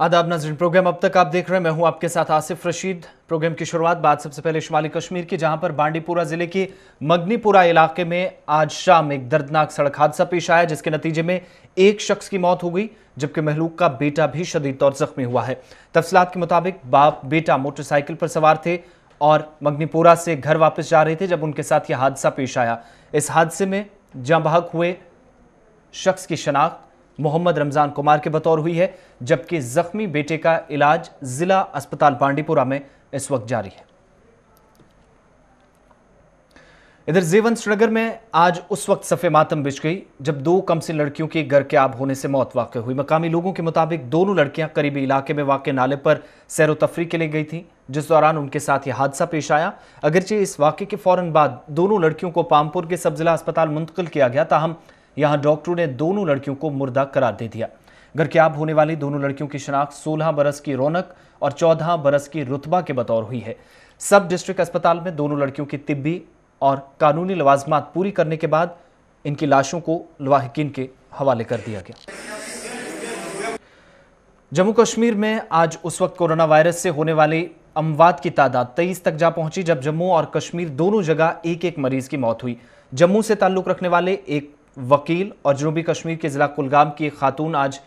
आदाब नजरिन प्रोग्राम अब तक आप देख रहे हैं मैं हूं आपके साथ आसिफ रशीद प्रोग्राम की शुरुआत बात सबसे पहले शुमाली कश्मीर की जहां पर बांडीपुरा जिले के मगनीपुरा इलाके में आज शाम एक दर्दनाक सड़क हादसा पेश आया जिसके नतीजे में एक शख्स की मौत हो गई जबकि महलूक का बेटा भी शदीद तौर जख्मी हुआ है तफसलात के मुताबिक बाप बेटा मोटरसाइकिल पर सवार थे और मगनीपुरा से घर वापस जा रहे थे जब उनके साथ यह हादसा पेश आया इस हादसे में जहाँ हुए शख्स की शनाख्त मोहम्मद रमजान कुमार के बतौर हुई है जबकि जख्मी बेटे का इलाज जिला अस्पताल बांडीपुरा में इस वक्त जारी है इधर जेवंश नगर में आज उस वक्त सफ़े मातम बिछ गई जब दो कम से लड़कियों की घर के आब होने से मौत वाक़ हुई मकामी लोगों के मुताबिक दोनों लड़कियां करीबी इलाके में वाक़ नाले पर सैर तफरी के लिए गई थीं जिस दौरान उनके साथ यह हादसा पेश आया अगरचे इस वाक्य के फौरन बाद दोनों लड़कियों को पामपुर के सब जिला अस्पताल मुंतकिल किया गया ताहम यहां डॉक्टरों ने दोनों लड़कियों को मुर्दा करार दे दिया घर आप होने वाली दोनों लड़कियों की शनाख्त सोलह बरस की रौनक और चौदह बरस की रुतबा के बतौर हुई है सब डिस्ट्रिक्ट अस्पताल में दोनों लड़कियों की तिब्बी और कानूनी लवाजमात पूरी करने के बाद इनकी लाशों को लवाहकिन के हवाले कर दिया गया जम्मू कश्मीर में आज उस वक्त कोरोना वायरस से होने वाली अमवात की तादाद तेईस तक जा पहुंची जब जम्मू और कश्मीर दोनों जगह एक एक मरीज की मौत हुई जम्मू से ताल्लुक रखने वाले एक वकील और जनूबी कश्मीर के ज़िला कुलगाम की खातून आज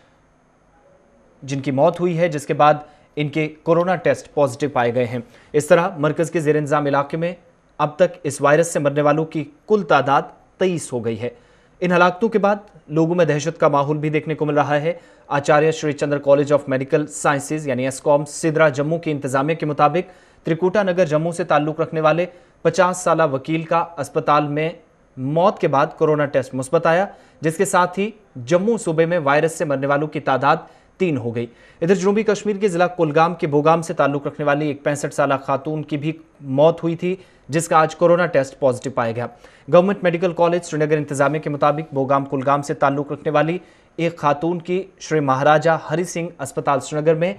जिनकी मौत हुई है जिसके बाद इनके कोरोना टेस्ट पॉजिटिव पाए गए हैं इस तरह मरकज़ के जेर इंज़ाम इलाके में अब तक इस वायरस से मरने वालों की कुल तादाद तेईस हो गई है इन हलाकतों के बाद लोगों में दहशत का माहौल भी देखने को मिल रहा है Acharya Shrichandra college of medical sciences यानी एसकॉम सिदरा जम्मू के इंतजामिया के मुताबिक त्रिकुटा नगर जम्मू से ताल्लुक़ रखने वाले पचास साल वकील का अस्पताल में मौत के बाद कोरोना टेस्ट मुस्बत आया जिसके साथ ही जम्मू सूबे में वायरस से मरने वालों की तादाद तीन हो गई इधर जनूबी कश्मीर के जिला कुलगाम के बोगाम से ताल्लुक रखने वाली एक पैंसठ साल खातून की भी मौत हुई थी जिसका आज कोरोना टेस्ट पॉजिटिव पाया गया गवर्नमेंट मेडिकल कॉलेज श्रीनगर इंतजामिया के मुताबिक बोगाम कुलगाम से ताल्लुक रखने वाली एक खातून की श्री महाराजा हरि सिंह अस्पताल श्रीनगर में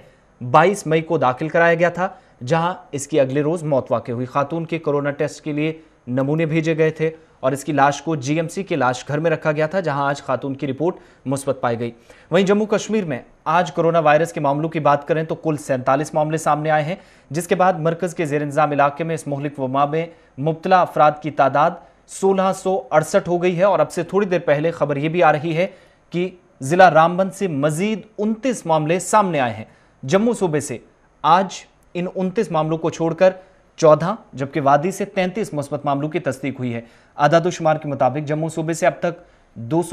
22 मई को दाखिल कराया गया था जहां इसकी अगले रोज मौत वाकई हुई खातून के कोरोना टेस्ट के लिए नमूने भेजे गए थे और इसकी लाश को जीएमसी के लाश घर में रखा गया था जहां आज खातून की रिपोर्ट मुस्बत पाई गई वहीं जम्मू कश्मीर में आज कोरोना वायरस के मामलों की बात करें तो कुल सैंतालीस मामले सामने आए हैं जिसके बाद मरकज के जेर इंजाम इलाके में इस मोहलिक वमा में मुबतला अफराद की तादाद सोलह हो गई है और अब से थोड़ी देर पहले खबर यह भी आ रही है कि जिला रामबन से मजीद उनतीस मामले सामने आए हैं जम्मू सूबे से आज इन उनतीस मामलों को छोड़कर चौदह जबकि वादी से तैंतीस मुस्बत मामलों की तस्दीक हुई है आदादोशुमार के मुताबिक जम्मू सूबे से अब तक दो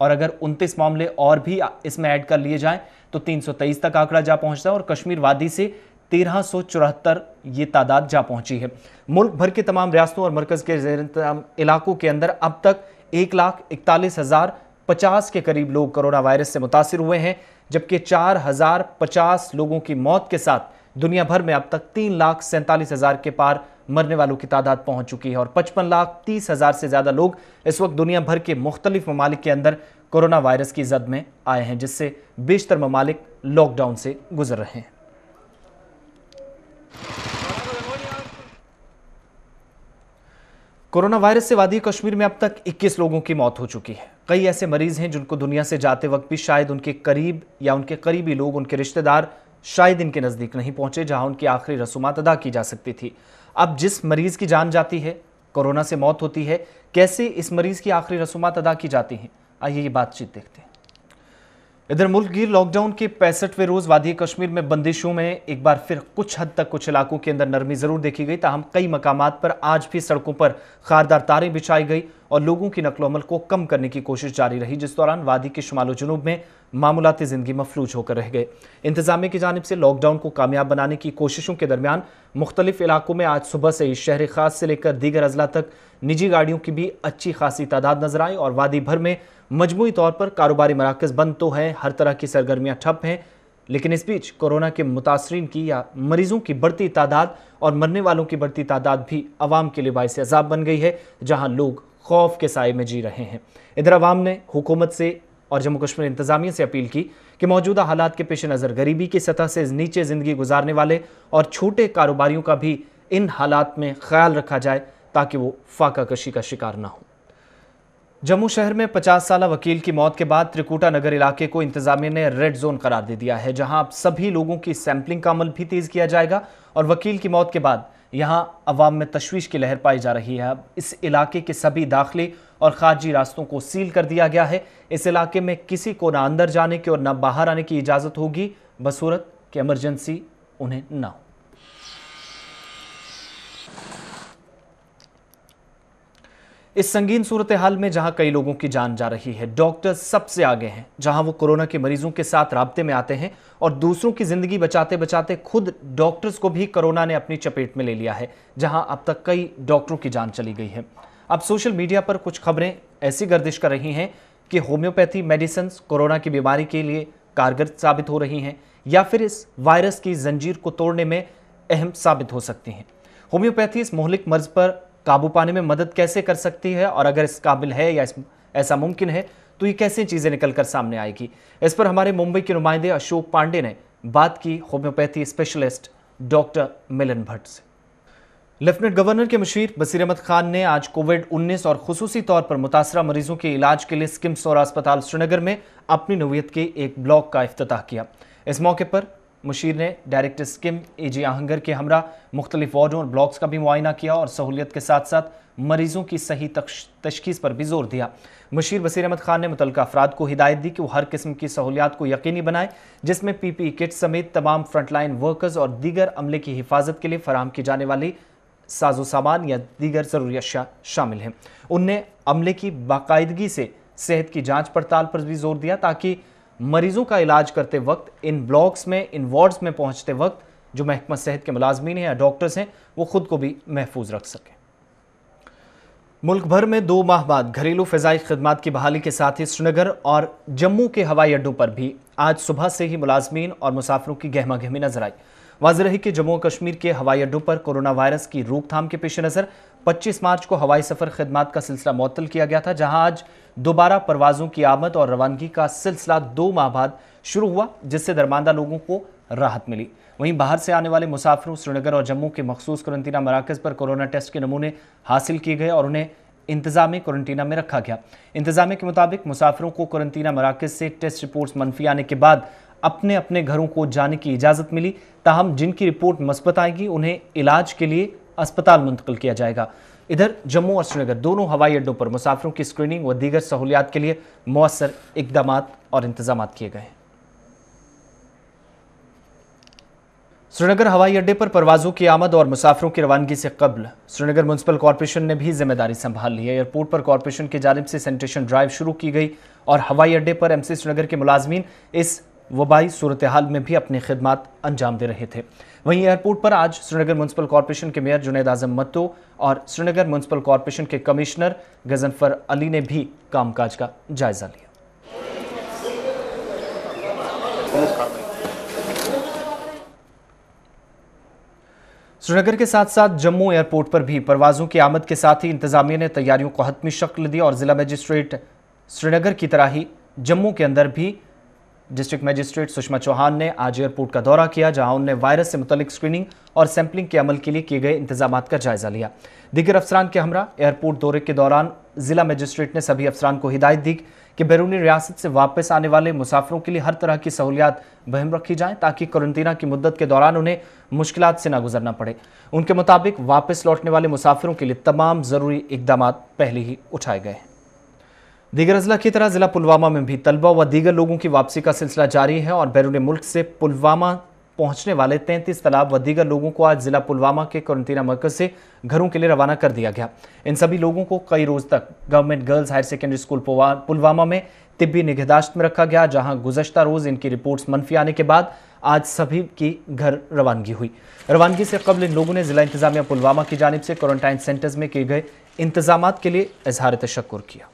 और अगर उनतीस मामले और भी इसमें ऐड कर लिए जाएं तो 323 तक आंकड़ा जा पहुंचता है और कश्मीर वादी से तेरह ये तादाद जा पहुंची है मुल्क भर के तमाम रियासतों और मरकज़ के इलाकों के अंदर अब तक एक लाख इकतालीस हज़ार पचास के करीब लोग कोरोना वायरस से मुतासर हुए हैं जबकि चार हज़ार पचास लोगों की मौत के साथ दुनिया भर में अब तक तीन लाख सैंतालीस हजार के पार मरने वालों की तादाद पहुंच चुकी है और पचपन लाख तीस हजार से ज्यादा लोग इस वक्त दुनिया भर के मुख्तलिफ ममालिक के अंदर कोरोना वायरस की जद में आए हैं जिससे बेशतर ममालिक लॉकडाउन से गुजर रहे हैं कोरोना वायरस से वादी कश्मीर में अब तक 21 लोगों की मौत हो चुकी है कई ऐसे मरीज हैं जिनको दुनिया से जाते वक्त भी शायद उनके करीब या उनके करीबी लोग उनके रिश्तेदार शायद इनके नज़दीक नहीं पहुंचे जहां उनकी आखिरी रसूमात अदा की जा सकती थी अब जिस मरीज़ की जान जाती है कोरोना से मौत होती है कैसे इस मरीज़ की आखिरी रसूमात अदा की जाती हैं आइए ये बातचीत देखते हैं इधर मुल्कगीर लॉकडाउन के पैंसठवें रोज वादी कश्मीर में बंदिशों में एक बार फिर कुछ हद तक कुछ इलाकों के अंदर नरमी जरूर देखी गई तहम कई मकाम पर आज भी सड़कों पर खारदार तारें बिछाई गई और लोगों की नकलोमल को कम करने की कोशिश जारी रही जिस दौरान वादी के शुमालो जुनूब में मामूलती ज़िंदगी मफलूज होकर रह गए इंतजामिया की जानब से लॉकडाउन को कामयाब बनाने की कोशिशों के दरमियान मुख्तलिफ इलाकों में आज सुबह से ही शहर खास से लेकर दीगर अजला तक निजी गाड़ियों की भी अच्छी खासी तादाद नजर आई और वादी भर में मजमू तौर पर कारोबारी मराकज़ बंद तो हैं हर तरह की सरगर्मियाँ ठप हैं लेकिन इस बीच कोरोना के मुतासरी की या मरीजों की बढ़ती तादाद और मरने वालों की बढ़ती तादाद भी आवाम के लिए बायस अजाब बन गई है जहां लोग खौफ के साय में जी रहे हैं इधर आवाम ने हुकूमत से और जम्मू कश्मीर इंतजामिया से अपील की कि मौजूदा हालात के पेश नज़र गरीबी की सतह से नीचे ज़िंदगी गुजारने वाले और छोटे कारोबारियों का भी इन हालात में ख्याल रखा जाए ताकि वो फाका कशी का शिकार ना हो जम्मू शहर में 50 साल वकील की मौत के बाद त्रिकुटा नगर इलाके को इंतजामिया ने रेड जोन करार दे दिया है जहां अब सभी लोगों की सैंपलिंग का अमल भी तेज किया जाएगा और वकील की मौत के बाद यहाँ अवाम में तशवीश की लहर पाई जा रही है अब इस इलाके के सभी दाखिले और खारजी रास्तों को सील कर दिया गया है इस इलाके में किसी को ना अंदर जाने की और ना बाहर आने की इजाज़त होगी बसूरत कि एमरजेंसी उन्हें ना हो इस संगीन सूरत हाल में जहां कई लोगों की जान जा रही है डॉक्टर सबसे आगे हैं जहां वो कोरोना के मरीजों के साथ रबते में आते हैं और दूसरों की जिंदगी बचाते बचाते खुद डॉक्टर्स को भी कोरोना ने अपनी चपेट में ले लिया है जहां अब तक कई डॉक्टरों की जान चली गई है अब सोशल मीडिया पर कुछ खबरें ऐसी गर्दिश कर रही हैं कि होम्योपैथी मेडिसिन कोरोना की बीमारी के लिए कारगर साबित हो रही हैं या फिर इस वायरस की जंजीर को तोड़ने में अहम साबित हो सकती हैं होम्योपैथी इस मोहलिक मर्ज पर काबू पाने में मदद कैसे कर सकती है और अगर इस काबिल है या ऐसा मुमकिन है तो ये कैसे चीज़ें निकलकर सामने आएगी इस पर हमारे मुंबई के नुमाइंदे अशोक पांडे ने बात की homeopathy specialist doctor Milan Bhatt से लेफ्टिनेंट गवर्नर के मशीर बसीर अहमद खान ने आज कोविड 19 और खसूसी तौर पर मुतासर मरीजों के इलाज के लिए स्किम्स और अस्पताल श्रीनगर में अपनी नवीयत के एक ब्लॉक का अफ्त किया इस मौके पर मुशीर ने डायरेक्टर स्किम ए जी आहंगर के हमरा मुख्तलिफ वार्डों और ब्लॉक्स का भी मुआयना किया और सहूलियत के साथ साथ मरीजों की सही तशखीस पर भी जोर दिया मुशीर बसीर अहमद खान ने मुतल अफराद को हिदायत दी कि वो हर किस्म की सहूलियात को यकीनी बनाए जिसमें पी पी किट समेत तमाम फ्रंटलाइन वर्कर्स और दीगर अमले की हिफाजत के लिए फराम की जाने वाली साजो सामान या दीगर ज़रूरी अशा शामिल हैं उनने अमले की बाकायदगी से सेहत की जाँच पड़ताल पर भी जोर दिया ताकि मरीजों का इलाज करते वक्त इन ब्लॉक्स में इन वार्ड्स में पहुंचते वक्त जो महकमा सेहत के मुलाजमीन हैं या डॉक्टर्स हैं वो खुद को भी महफूज रख सकें मुल्क भर में दो माह बाद घरेलू फ़जाई खदमात की बहाली के साथ ही श्रीनगर और जम्मू के हवाई अड्डों पर भी आज सुबह से ही मुलाजमीन और मुसाफिरों की गहमा गहमी नजर आई वाज रही कि जम्मू कश्मीर के हवाई अड्डों पर कोरोना वायरस की रोकथाम के पेश नज़र 25 मार्च को हवाई सफर खिदमत का सिलसिला मअतल किया गया था जहां आज दोबारा परवाजों की आमद और रवानगी का सिलसिला दो माह बाद शुरू हुआ जिससे दरमानदा लोगों को राहत मिली वहीं बाहर से आने वाले मुसाफिरों श्रीनगर और जम्मू के मखसूस क्वारंटीना मराकज़ पर कोरोना टेस्ट के नमूने हासिल किए गए और उन्हें इंतजामी क्वारंटीना में रखा गया इंतज़ाम के मुताबिक मुसाफिरों को क्वारंटीना मराकज़ से टेस्ट रिपोर्ट्स मनफी आने के बाद अपने अपने घरों को जाने की इजाज़त मिली ताहम जिनकी रिपोर्ट मस्बत आएगी उन्हें इलाज के लिए अस्पताल मुंतकिल किया जाएगा इधर जम्मू और श्रीनगर दोनों हवाई अड्डों पर मुसाफिरों की स्क्रीनिंग व दीगर सहूलियात के लिए मौसर इकदाम और इंतजाम किए गए हैं श्रीनगर हवाई अड्डे पर परवाजों की आमद और मुसाफिरों की रवानगी से कबल श्रीनगर म्यूनसिपल कॉरपोरेशन ने भी जिम्मेदारी संभाल ली है एयरपोर्ट पर कॉरपोरेशन की जानब से सैनिटेशन ड्राइव शुरू की गई और हवाई अड्डे पर एमसी श्रीनगर के मुलाजमीन इस वबाई सूरत हाल में भी अपनी खिदमत अंजाम दे रहे थे वहीं एयरपोर्ट पर आज श्रीनगर म्यूनसिपल कॉरपोरेशन के मेयर जुनेद आजम मत्तो और श्रीनगर म्यूनसिपल कॉरपोरेशन के कमिश्नर गजनफर अली ने भी कामकाज का जायजा लिया श्रीनगर के साथ साथ जम्मू एयरपोर्ट पर भी परवाजों की आमद के साथ ही इंतजामिया ने तैयारियों को हतमी शक्ल दी और जिला मजिस्ट्रेट श्रीनगर की तरह ही जम्मू के अंदर भी डिस्ट्रिक्ट मजिस्ट्रेट सुषमा चौहान ने आज एयरपोर्ट का दौरा किया जहां उन्होंने वायरस से मुतलिक स्क्रीनिंग और सैंपलिंग के अमल के लिए किए गए इंतजाम का जायजा लिया दिगर अफसरान के हमरा एयरपोर्ट दौरे के दौरान जिला मजिस्ट्रेट ने सभी अफसरान को हिदायत दी कि बैरूनी रियासत से वापस आने वाले मुसाफरों के लिए हर तरह की सहूलियात बहम रखी जाए ताकि क्वारंटीना की मुद्दत के दौरान उन्हें मुश्किल से ना गुजरना पड़े उनके मुताबिक वापस लौटने वाले मुसाफिरों के लिए तमाम ज़रूरी इकदाम पहले ही उठाए गए हैं दीगर अजला की तरह जिला पुलवामा में भी तलबा व दीगर लोगों की वापसी का सिलसिला जारी है और बैरून मुल्क से पुलवामा पहुंचने वाले 33 तलाब व दीगर लोगों को आज जिला पुलवामा के क्वारंटीना मरकज से घरों के लिए रवाना कर दिया गया इन सभी लोगों को कई रोज तक government girls higher secondary school Pulwama में तिब्बी निगहदाश्त में रखा गया जहां गुजश्ता रोज इनकी रिपोर्ट्स मनफी आने के बाद आज सभी की घर रवानगी हुई रवानगी से कबल इन लोगों ने जिला इंतजामिया पुलवामा की जानब से क्वारंटाइन सेंटर्स में किए गए इंतजाम के लिए इजहार तशक्र किया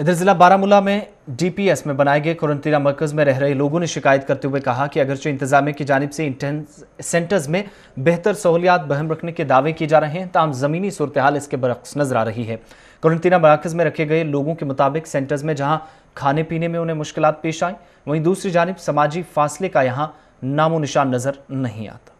इधर जिला बारामूला में डीपीएस में बनाए गए क्वारंटीना मरकज में रह रहे लोगों ने शिकायत करते हुए कहा कि अगरचे इंतजामिया की जानब से सेंटर्स में बेहतर सहूलियात बहम रखने के दावे किए जा रहे हैं तमाम ज़मीनी सूरत हाल इसके बरक्स नजर आ रही है क्वारंटीना मराकज में रखे गए लोगों के मुताबिक सेंटर्स में जहाँ खाने पीने में उन्हें मुश्किल पेश आई वहीं दूसरी जानब समाजी फासले का यहाँ नामो निशान नज़र नहीं आता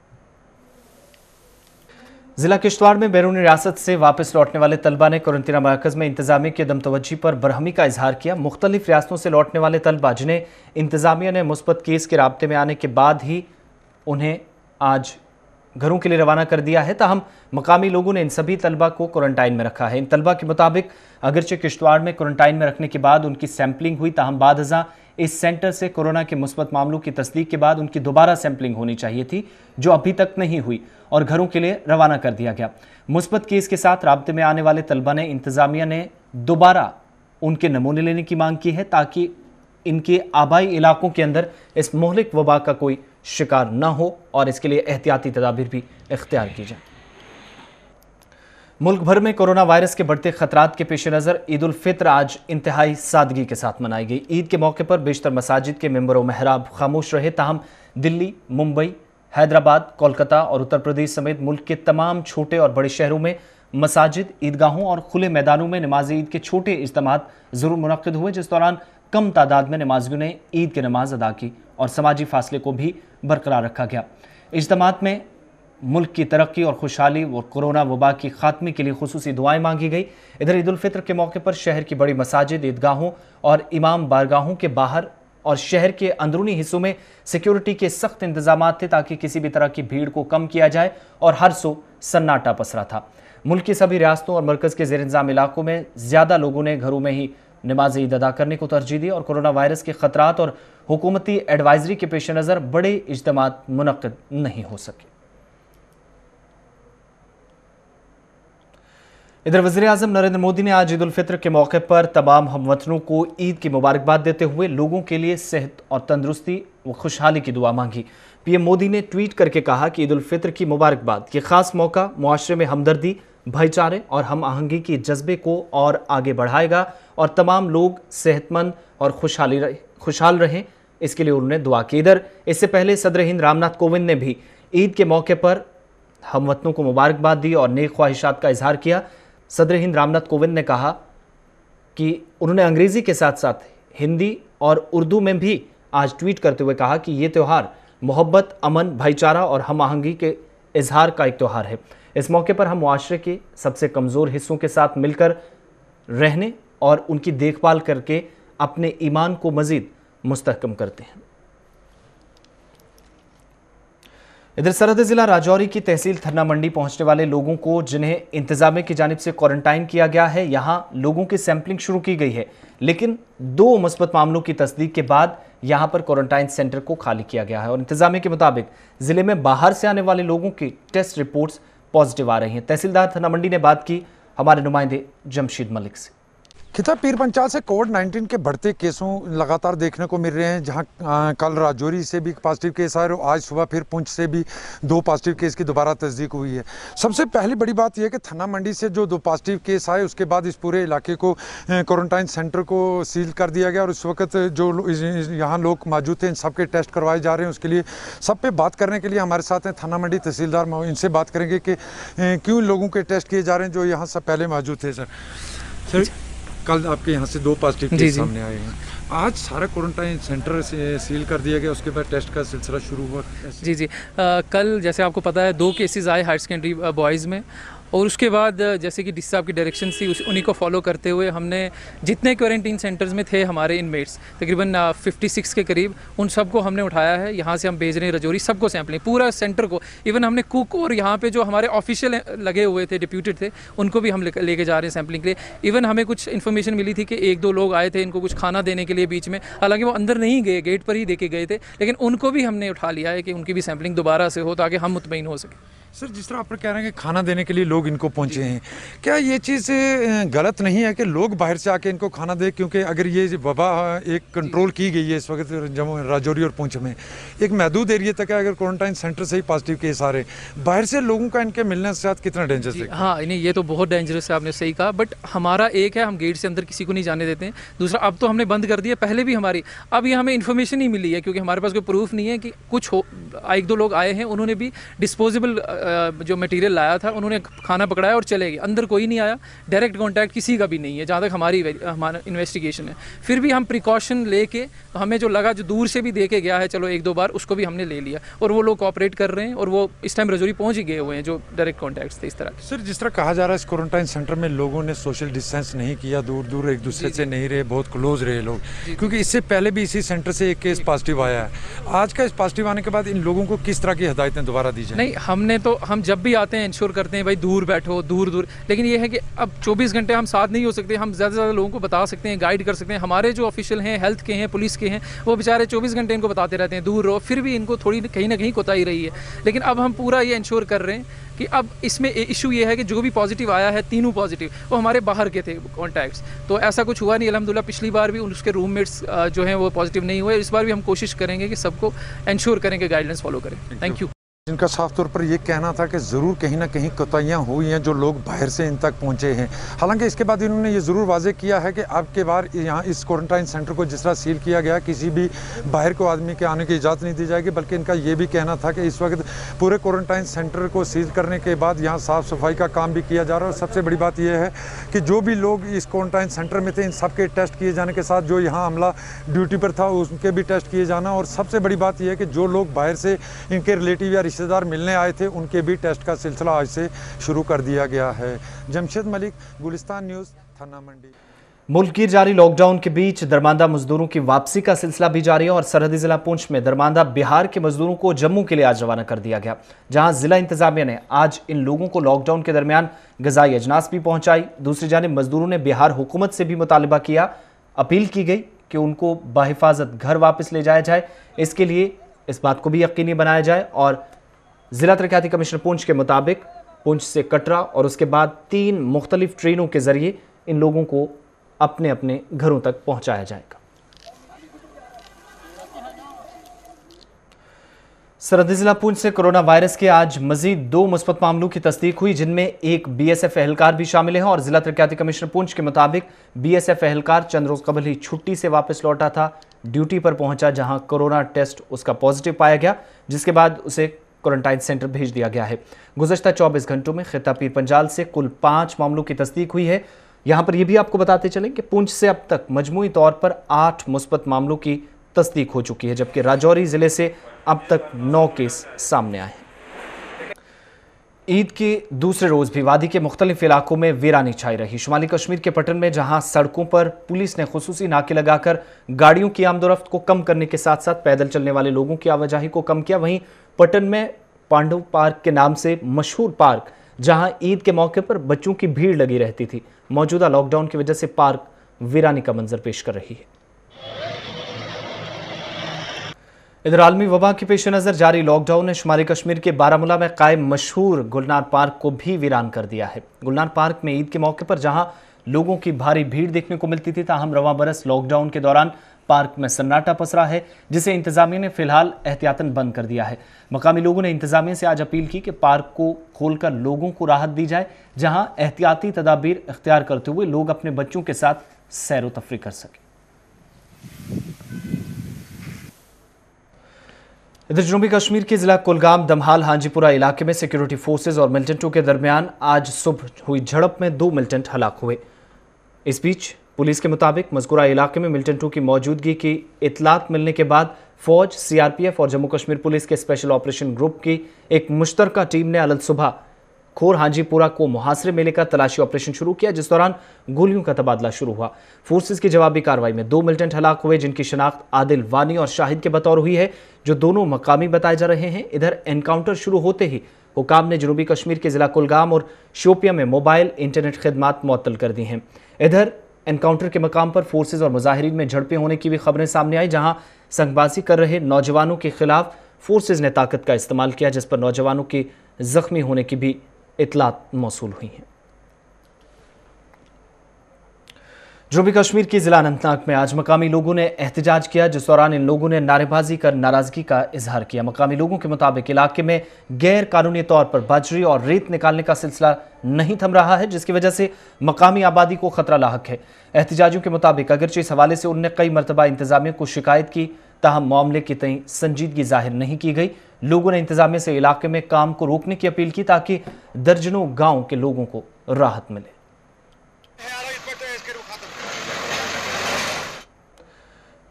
जिला किश्तवाड़ में बैरूनी रियासत से वापस लौटने वाले तलबा ने करंतना मरकज में इंतजामी की दम तवज्जी पर बरहमी का इजहार किया मुख्तलिफ रियासतों से लौटने वाले तलबा जिन्हें इंतजामिया ने मुस्बत केस के रबते में आने के बाद ही उन्हें आज घरों के लिए रवाना कर दिया है तहम मकामी लोगों ने इन सभी तलबा को क्वारंटाइन में रखा है इन तलबा के मुताबिक अगरचे किश्तवाड़ में क्वारंटाइन में रखने के बाद उनकी सैम्पलिंग हुई तहम बाद हज़ा इस सेंटर से कोरोना के मुस्बत मामलों की तस्दीक के बाद उनकी दोबारा सैंपलिंग होनी चाहिए थी जो अभी तक नहीं हुई और घरों के लिए रवाना कर दिया गया मुस्बत केस के साथ रबते में आने वाले तलबा ने इंतज़ामिया ने दोबारा उनके नमूने लेने की मांग की है ताकि इनके आबाई इलाकों के अंदर इस मोहलिक वबा का कोई शिकार न हो और इसके लिए एहतियाती तदाबीर भी इख्तियार की जाए मुल्क भर में कोरोना वायरस के बढ़ते खतरात के पेश नज़र ईद उल फित्र आज इंतहाई सादगी के साथ मनाई गई ईद के मौके पर बेशतर मसाजिद के मेम्बर महराब खामोश रहे तहम दिल्ली मुंबई हैदराबाद कोलकाता और उत्तर प्रदेश समेत मुल्क के तमाम छोटे और बड़े शहरों में मसाजिद ईदगाहों और खुले मैदानों में नमाज ईद के छोटे इज्तम ज़रूर मुनद हुए जिस दौरान कम तादाद में नमाजियों ने ईद की नमाज अदा की और समाजी फासले को भी बरकरार रखा गया इजतम में मुल्क की तरक्की और खुशहाली और कोरोना वबा की खात्मे के लिए खसूसी दुआएं मांगी गई इधर ईदालफ़ितर के मौके पर शहर की बड़ी मसाजिद ईदगाहों और इमाम बारगाहों के बाहर और शहर के अंदरूनी हिस्सों में सिक्योरिटी के सख्त इंतजाम थे ताकि किसी भी तरह की भीड़ को कम किया जाए और हर सो सन्नाटा पसरा था मुल्क की सभी रियासतों और मरकज़ के जेर इंजाम इलाकों में ज़्यादा लोगों ने घरों में ही नमाज ईद अदा करने को तरजीह दी और कोरोना वायरस के खतरात और हुकूमती एडवाइजरी के पेश नज़र बड़े इजतम मनद नहीं हो सके इधर वजी अजम नरेंद्र मोदी ने आज ईद उलफित्र के मौके पर तमाम हमवतनों को ईद की मुबारकबाद देते हुए लोगों के लिए सेहत और तंदरुस्ती व खुशहाली की दुआ मांगी पीएम मोदी ने ट्वीट करके कहा कि ईद उलफित्र की मुबारकबाद ये खास मौका मुआरे में हमदर्दी भाईचारे और हम आहंगी के जज्बे को और आगे बढ़ाएगा और तमाम लोग सेहतमंद और खुशहाली रहे खुशहाल रहें इसके लिए उन्होंने दुआ की इधर इससे पहले सदर हिंद रामनाथ कोविंद ने भी ईद के मौके पर हमवतनों को मुबारकबाद दी और नेक ख्वाहिशात का इजहार किया सदर हिंद रामनाथ कोविंद ने कहा कि उन्होंने अंग्रेज़ी के साथ साथ हिंदी और उर्दू में भी आज ट्वीट करते हुए कहा कि ये त्यौहार मोहब्बत अमन भाईचारा और हम आहंगी के इजहार का एक त्यौहार है इस मौके पर हम माशरे के सबसे कमज़ोर हिस्सों के साथ मिलकर रहने और उनकी देखभाल करके अपने ईमान को मज़ीद मुस्तकम करते हैं इधर सरहद जिला राजौरी की तहसील थरना मंडी पहुंचने वाले लोगों को जिन्हें इंतजामे की जानब से क्वारंटाइन किया गया है यहां लोगों की सैंपलिंग शुरू की गई है लेकिन दो मुस्बत मामलों की तस्दीक के बाद यहां पर क्वारंटाइन सेंटर को खाली किया गया है और इंतजामे के मुताबिक जिले में बाहर से आने वाले लोगों की टेस्ट रिपोर्ट्स पॉजिटिव आ रही हैं तहसीलदार थरना मंडी ने बात की हमारे नुमाइंदे जमशेद मलिक से खिताब पीर पंचाल से कोविड 19 के बढ़ते केसों लगातार देखने को मिल रहे हैं जहां कल राजौरी से भी पॉजिटिव केस आए और आज सुबह फिर पुंछ से भी दो पॉजिटिव केस की दोबारा तस्दीक हुई है सबसे पहली बड़ी बात यह है कि थाना मंडी से जो दो पॉजिटिव केस आए उसके बाद इस पूरे इलाके को क्वारंटाइन सेंटर को सील कर दिया गया और उस वक्त जो यहाँ लोग मौजूद थे इन सबके टेस्ट करवाए जा रहे हैं उसके लिए सब पे बात करने के लिए हमारे साथ हैं थाना मंडी तहसीलदार इनसे बात करेंगे कि क्यों लोगों के टेस्ट किए जा रहे हैं जो यहाँ सब पहले मौजूद थे सर सर कल आपके यहाँ से दो पॉजिटिव केस सामने आए हैं आज सारा क्वारंटाइन सेंटर से सील कर दिया गया उसके बाद टेस्ट का सिलसिला शुरू हुआ जी जी आ, कल जैसे आपको पता है दो केसेस आए हायर सेकेंडरी बॉयज़ में और उसके बाद जैसे कि डिस साहब की डायरेक्शन थी उस उन्हीं को फॉलो करते हुए हमने जितने क्वारंटीन सेंटर्स में थे हमारे इनमेट्स तकरीबन 56 के करीब उन सबको हमने उठाया है यहाँ से हम भेज रहे हैं रजौरी सबको सैंपलिंग पूरा सेंटर को इवन हमने कुक और यहाँ पे जो हमारे ऑफिशियल लगे हुए थे डिप्यूटेड थे उनको भी हम लेके जा रहे हैं सैम्पलिंग के लिए इवन हमें कुछ इन्फॉर्मेशन मिली थी कि एक दो लोग आए थे इनको कुछ खाना देने के लिए बीच में हालांकि वो अंदर नहीं गए गेट पर ही देखे गए थे लेकिन उनको भी हमने उठा लिया है कि उनकी भी सैम्पलिंग दोबारा से हो ताकि हम मुतमिन हो सकें सर जिस तरह आप कह रहे हैं कि खाना देने के लिए लोग इनको पहुंचे हैं क्या ये चीज़ गलत नहीं है कि लोग बाहर से आके इनको खाना दे क्योंकि अगर ये वबा एक कंट्रोल की गई है इस वक्त राजौरी और पूछ में एक महदूद एरिया तक है अगर क्वारंटाइन सेंटर से ही पॉजिटिव केस आ रहे बाहर से लोगों का इनके मिलने के साथ कितना डेंजरस है हाँ नहीं ये तो बहुत डेंजरस है आपने सही कहा बट हमारा एक है हम गेट से अंदर किसी को नहीं जाने देते हैं दूसरा अब तो हमने बंद कर दिया पहले भी हमारी अब ये हमें इन्फॉर्मेशन ही मिली है क्योंकि हमारे पास कोई प्रूफ नहीं है कि कुछ हो एक दो लोग आए हैं उन्होंने भी डिस्पोजेबल जो मटेरियल लाया था उन्होंने खाना पकड़ाया और चले गए अंदर कोई नहीं आया डायरेक्ट कॉन्टैक्ट किसी का भी नहीं है जहाँ तक हमारी हमारा इन्वेस्टिगेशन है फिर भी हम प्रिकॉशन ले के हमें जो लगा जो दूर से भी दे के गया है चलो एक दो बार उसको भी हमने ले लिया और वो लोग कॉपरेट कर रहे हैं और वो इस टाइम रजौरी पहुँच ही गए हुए हैं जो डायरेक्ट कॉन्टैक्ट थे इस तरह सर जिस तरह कहा जा रहा है इस क्वारंटाइन सेंटर में लोगों ने सोशल डिस्टेंस नहीं किया दूर दूर एक दूसरे से नहीं रहे बहुत क्लोज रहे लोग क्योंकि इससे पहले भी इसी सेंटर से एक केस पॉजिटिव आया है आज का इस पॉजिटिव आने के बाद इन लोगों को किस तरह की हदायतें दोबारा दी जाए नहीं हमने तो तो हम जब भी आते हैं इंश्योर करते हैं भाई दूर बैठो दूर दूर लेकिन ये है कि अब 24 घंटे हम साथ नहीं हो सकते हम ज़्यादा से ज़्यादा लोगों को बता सकते हैं गाइड कर सकते हैं हमारे जो ऑफिशियल हैं हेल्थ के हैं पुलिस के हैं वो बेचारे चौबीस घंटे इनको बताते रहते हैं दूर रहो फिर भी इनको थोड़ी कहीं ना कहीं कोताही रही है लेकिन अब हम पूरा ये इंश्योर कर रहे हैं कि अब इसमें इशू ये है कि जो भी पॉजिटिव आया है तीनों पॉजिटिव वो हमारे बाहर के थे कॉन्टैक्ट्स तो ऐसा कुछ हुआ नहीं अलहमदिल्ला पिछली बार भी उसके रूममेट्स जो हैं वो पॉजिटिव नहीं हुए इस बार भी हम कोशिश करेंगे कि सबको इंश्योर करें कि गाइडलाइंस फॉलो करें थैंक यू जिनका साफ तौर पर यह कहना था कि ज़रूर कहीं ना कहीं कोताहियाँ हुई हैं जो लोग बाहर से इन तक पहुँचे हैं हालांकि इसके बाद इन्होंने ये ज़रूर वाजे किया है कि अब के बार यहाँ इस क्वारंटाइन सेंटर को जिस तरह सील किया गया किसी भी बाहर को आदमी के आने की इजाज़त नहीं दी जाएगी बल्कि इनका ये भी कहना था कि इस वक्त पूरे क्वारंटाइन सेंटर को सील करने के बाद यहाँ साफ़ सफाई का काम भी किया जा रहा है और सबसे बड़ी बात यह है कि जो भी लोग इस क्वारंटाइन सेंटर में थे इन सब के टेस्ट किए जाने के साथ जो यहाँ हमला ड्यूटी पर था उनके भी टेस्ट किए जाना और सबसे बड़ी बात यह है कि जो लोग बाहर से इनके रिलेटिव या रिश्तेदार मिलने आए थे उनके भी टेस्ट का सिलसिला आज से शुरू कर दिया गया है जमशेद मलिक गुलिस्तान न्यूज़ थाना मंडी मुल्क की जारी लॉकडाउन के बीच दरमांदा मजदूरों की वापसी का सिलसिला भी जारी है और सरहदी जिला पुंछ में दरमांदा बिहार के मजदूरों को जम्मू के लिए आज रवाना कर दिया गया जहां जिला इंतजामिया ने आज इन लोगों को लॉकडाउन के दरमियान गजाई अजनास भी पहुंचाई दूसरी जानब मजदूरों ने बिहार हुकूमत से भी मुतालबा किया अपील की गई कि उनको बहिफाजत घर वापस ले जाया जाए इसके लिए इस बात को भी यकीनी बनाया जाए और जिला तरक्याती कमिश्नर पुंछ के मुताबिक पुंछ से कटरा और उसके बाद तीन मुख्तलिफ ट्रेनों के जरिए इन लोगों को अपने अपने घरों तक पहुंचाया जाएगा सरहदी जिला पुंछ से कोरोना वायरस के आज मजीद दो मुस्बत मामलों की तस्दीक हुई जिनमें एक बीएसएफ एहलकार भी शामिल है और जिला तरक्याती कमिश्नर पुंछ के मुताबिक बीएसएफ एहलकार चंद रोज कबल ही छुट्टी से वापस लौटा था ड्यूटी पर पहुंचा जहां कोरोना टेस्ट उसका पॉजिटिव पाया गया जिसके बाद उसे क्वारंटाइन सेंटर भेज दिया गया है गुजशत चौबीस घंटों में खिता पीर पंजाल से कुल पांच मामलों की तस्दीक हुई है यहां पर यह भी आपको बताते चलें कि पुंछ से अब तक मजमुई तौर पर आठ मुस्बत मामलों की तस्दीक हो चुकी है जबकि राजौरी ज़िले से अब तक नौ केस सामने आए हैं ईद के दूसरे रोज भी वादी के मुख्तलिफ इलाकों में वीरानी छाई रही शुमाली कश्मीर के पटन में जहां सड़कों पर पुलिस ने खसूसी नाके लगाकर गाड़ियों की आमदोरफ्त को कम करने के साथ साथ पैदल चलने वाले लोगों की आवाजाही को कम किया वहीं पटन में पांडव पार्क के नाम से मशहूर पार्क जहां ईद के मौके पर बच्चों की भीड़ लगी रहती थी मौजूदा लॉकडाउन की वजह से पार्क वीरानी का मंजर पेश कर रही है इधर आलमी वबा के पेश नज़र जारी लॉकडाउन ने शुमारी कश्मीर के बारामूला में कायम मशहूर गुलनार पार्क को भी वीरान कर दिया है गुलनार पार्क में ईद के मौके पर जहां लोगों की भारी भीड़ देखने को मिलती थी तहम रवा बरस लॉकडाउन के दौरान पार्क में सन्नाटा पसरा है जिसे इंतजामिया ने फिलहाल एहतियातन बंद कर दिया है मकामी लोगों ने इंतजामिया से आज अपील की कि पार्क को खोलकर लोगों को राहत दी जाए जहाँ एहतियाती तदाबीर अख्तियार करते हुए लोग अपने बच्चों के साथ सैर व तफरी कर सकें इधर जनूबी कश्मीर के जिला कुलगाम दमहाल हांजीपुरा इलाके में सिक्योरिटी फोर्सेज और मिलिटेंटों के दरमियान आज सुबह हुई झड़प में दो मिलिटेंट हलाक हुए इस बीच पुलिस के मुताबिक मजकूरा इलाके में मिलिटेंटों की मौजूदगी की इतलात मिलने के बाद फौज सीआरपीएफ और जम्मू कश्मीर पुलिस के स्पेशल ऑपरेशन ग्रुप की एक मुश्तरका टीम ने अलग सुबह खोर हांजीपुरा को मुहासरे में लेकर तलाशी ऑपरेशन शुरू किया जिस दौरान गोलियों का तबादला शुरू हुआ फोर्सेज की जवाबी कार्रवाई में दो मिलिटेंट हलाक हुए जिनकी शनाख्त आदिल वानी और शाहिद के बतौर हुई है जो दोनों मकामी बताए जा रहे हैं इधर एनकाउंटर शुरू होते ही हुकाम ने जनूबी कश्मीर के जिला कुलगाम और शोपिया में मोबाइल इंटरनेट खदमात मअतल कर दी हैं इधर एनकाउंटर के मकाम पर फोर्सेज और मुजाहरीन में झड़पें होने की भी खबरें सामने आई जहां संगबाजी कर रहे नौजवानों के खिलाफ फोर्सेज ने ताकत का इस्तेमाल किया जिस पर नौजवानों के जख्मी होने की भी इतलात मौसू हुई हैं जनूबी कश्मीर के ज़िला अनंतनाग में आज मकामी लोगों ने एहतजाज किया जिस दौरान इन लोगों ने नारेबाजी कर नाराज़गी का इजहार किया मकामी लोगों के मुताबिक इलाके में गैर कानूनी तौर पर बजरी और रेत निकालने का सिलसिला नहीं थम रहा है जिसकी वजह से मकामी आबादी को खतरा लाक है एहतजाजों के मुताबिक अगरचे इस हवाले से उनने कई मरतबा इंतजामियों को शिकायत की ताहम मामले की तई संजीदगी जाहिर नहीं की गई लोगों ने इंतजामिया से इलाके में काम को रोकने की अपील की ताकि दर्जनों गांव के लोगों को राहत मिले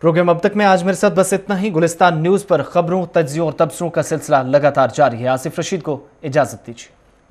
प्रोग्राम अब तक में आज मेरे साथ बस इतना ही गुलिस्तान न्यूज पर खबरों तजियों और तबसरों का सिलसिला लगातार जारी है आसिफ रशीद को इजाजत दीजिए